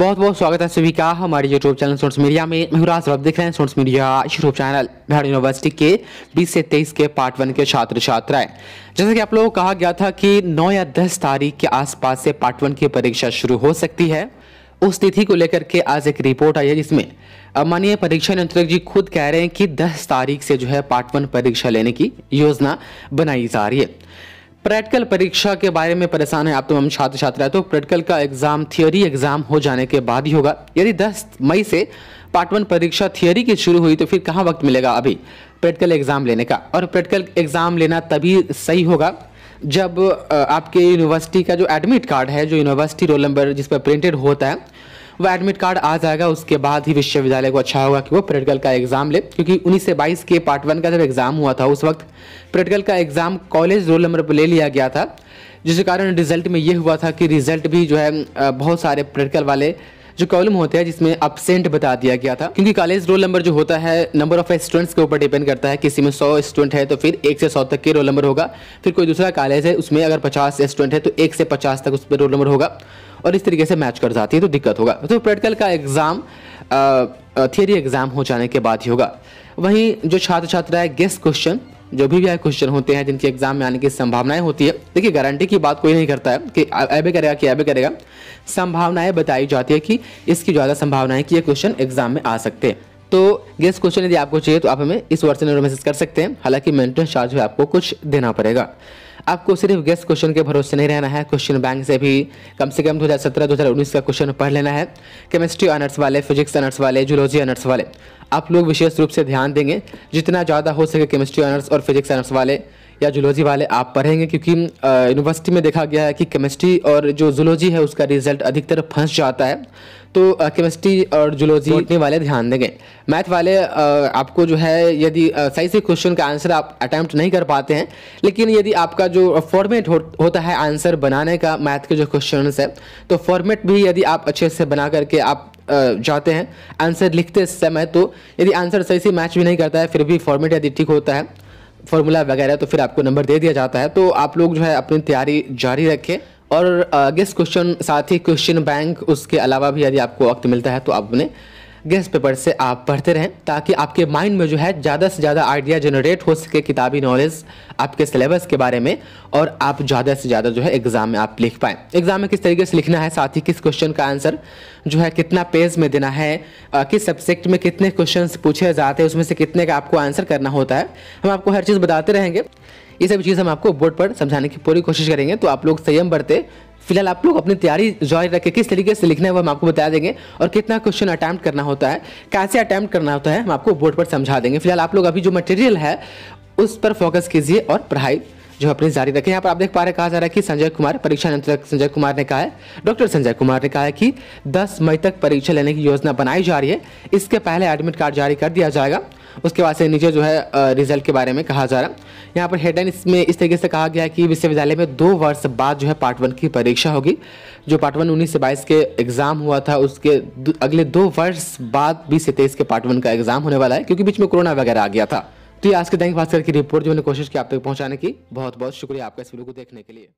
बहुत बहुत स्वागत है सभी का हमारे यूट्यूब चैनल सोर्स मीडिया में महराज आप देख रहे हैं source media YouTube channel Bihar university के 20 से 23 के पार्ट वन के छात्र छात्राएं जैसे कि आप लोगों को कहा गया था कि 9 या 10 तारीख के आसपास से पार्ट वन की परीक्षा शुरू हो सकती है उस तिथि को लेकर के आज एक रिपोर्ट आई है जिसमें माननीय परीक्षा नियंत्रक जी खुद कह रहे हैं कि दस तारीख से जो है पार्ट वन परीक्षा लेने की योजना बनाई जा रही है प्रैक्टिकल परीक्षा के बारे में परेशान है आप तमाम तो छात्र छात्रा तो प्रैक्टिकल का एग्जाम थियोरी एग्जाम हो जाने के बाद ही होगा यदि 10 मई से पार्ट वन परीक्षा थियोरी की शुरू हुई तो फिर कहाँ वक्त मिलेगा अभी प्रैक्टिकल एग्जाम लेने का और प्रैक्टिकल एग्जाम लेना तभी सही होगा जब आपके यूनिवर्सिटी का जो एडमिट कार्ड है जो यूनिवर्सिटी रोल नंबर जिस पर प्रिंटेड होता है वो एडमिट कार्ड आ जाएगा उसके बाद ही विश्वविद्यालय को अच्छा होगा कि वो प्रैक्टिकल का एग्जाम ले क्योंकि उन्नीस से बाईस के पार्ट वन का जब एग्जाम हुआ था उस वक्त प्रैक्टिकल का एग्जाम कॉलेज रोल नंबर पर ले लिया गया था जिसके कारण रिजल्ट में ये हुआ था कि रिजल्ट भी जो है बहुत सारे प्रैक्टिकल वाले जो कॉलम होते हैं जिसमें अपसेंट बता दिया गया था क्योंकि कॉलेज रोल नंबर जो होता है नंबर ऑफ स्टूडेंट्स के ऊपर डिपेंड करता है किसी में सौ स्टूडेंट है तो फिर एक से सौ तक के रोल नंबर होगा फिर कोई दूसरा कॉलेज है उसमें अगर पचास स्टूडेंट है तो एक से पचास तक उस पर रोल नंबर होगा और इस तरीके से मैच कर जाती है तो दिक्कत होगा तो प्रैक्टिकल का एग्ज़ाम थियरी एग्ज़ाम हो जाने के बाद ही होगा वहीं जो छात्र छात्रा है गेस्ट क्वेश्चन जो भी आए क्वेश्चन होते हैं जिनके एग्जाम में आने की संभावनाएं होती है देखिए गारंटी की बात कोई नहीं करता है कि ऐबे करेगा कि ऐबे करेगा संभावनाएं बताई जाती है कि इसकी ज़्यादा संभावना है कि ये क्वेश्चन एग्जाम में आ सकते हैं तो गेस क्वेश्चन यदि आपको चाहिए तो आप हमें इस वर्ष में मैसेज कर सकते हैं हालांकि मेंटेनेंस चार्ज भी आपको कुछ देना पड़ेगा आपको सिर्फ गेस्ट क्वेश्चन के भरोसे नहीं रहना है क्वेश्चन बैंक से भी कम से कम 2017-2019 का क्वेश्चन पढ़ लेना है केमिस्ट्री ऑनर्स वाले फिजिक्स ऑनर्स वाले जूलॉजी ऑनर्स वाले आप लोग विशेष रूप से ध्यान देंगे जितना ज़्यादा हो सके केमिस्ट्री ऑनर्स और फिजिक्स ऑनर्स वाले या जुलॉजी वाले आप पढ़ेंगे क्योंकि यूनिवर्सिटी में देखा गया है कि केमिस्ट्री और जो जुलॉजी है उसका रिजल्ट अधिकतर फंस जाता है तो केमिस्ट्री और जुलॉजी तो वाले ध्यान देंगे मैथ वाले आ, आपको जो है यदि सही से क्वेश्चन का आंसर आप अटैम्प्ट नहीं कर पाते हैं लेकिन यदि आपका जो फॉर्मेट हो, होता है आंसर बनाने का मैथ के जो क्वेश्चन है तो फॉर्मेट भी यदि आप अच्छे से बना करके आप जाते हैं आंसर लिखते समय तो यदि आंसर सही से मैच भी नहीं करता है फिर भी फॉर्मेट यदि ठीक होता है फॉर्मूला वगैरह तो फिर आपको नंबर दे दिया जाता है तो आप लोग जो है अपनी तैयारी जारी रखें और गेस्ट क्वेश्चन साथ ही क्वेश्चन बैंक उसके अलावा भी यदि आपको वक्त मिलता है तो आप उन्हें गेस्ट पेपर से आप पढ़ते रहें ताकि आपके माइंड में जो है ज़्यादा से ज़्यादा आइडिया जनरेट हो सके किताबी नॉलेज आपके सिलेबस के बारे में और आप ज़्यादा से ज़्यादा जो है एग्ज़ाम में आप लिख पाएँ एग्ज़ाम में किस तरीके से लिखना है साथ ही किस क्वेश्चन का आंसर जो है कितना पेज में देना है किस सब्जेक्ट में कितने क्वेश्चन पूछे जाते हैं उसमें से कितने का आपको आंसर करना होता है हम आपको हर चीज़ बताते रहेंगे ये सब चीज़ हम आपको बोर्ड पर समझाने की पूरी कोशिश करेंगे तो आप लोग संयम बरते फिलहाल आप लोग अपनी तैयारी जारी रखें किस तरीके से लिखना है वो हम आपको बता देंगे और कितना क्वेश्चन अटैम्प्ट करना होता है कैसे अटैम्प्ट करना होता है हम आपको बोर्ड पर समझा देंगे फिलहाल आप लोग अभी जो मटेरियल है उस पर फोकस कीजिए और पढ़ाई जो अपनी जारी रखें यहाँ पर आप देख पा रहे कहा जा रहा है कि संजय कुमार परीक्षा नियंत्रक संजय कुमार ने कहा है डॉक्टर संजय कुमार ने कहा है कि दस मई तक परीक्षा लेने की योजना बनाई जा रही है इसके पहले एडमिट कार्ड जारी कर दिया जाएगा उसके बाद से नीचे जो है रिजल्ट के बारे में कहा जा रहा है यहाँ पर हेडलाइन इसमें इस तरीके से कहा गया है कि विश्वविद्यालय में दो वर्ष बाद जो है पार्ट वन की परीक्षा होगी जो पार्ट वन उन्नीस से बाईस के एग्जाम हुआ था उसके अगले दो वर्ष बाद बीस से तेईस के पार्ट वन का एग्जाम होने वाला है क्योंकि बीच में कोरोना वगैरह आ गया था तो ये आज के दैनिक भास्कर की रिपोर्ट जो मैंने कोशिश की आप तक पहुंचाने की बहुत बहुत शुक्रिया आपका इस वीडियो को देखने के लिए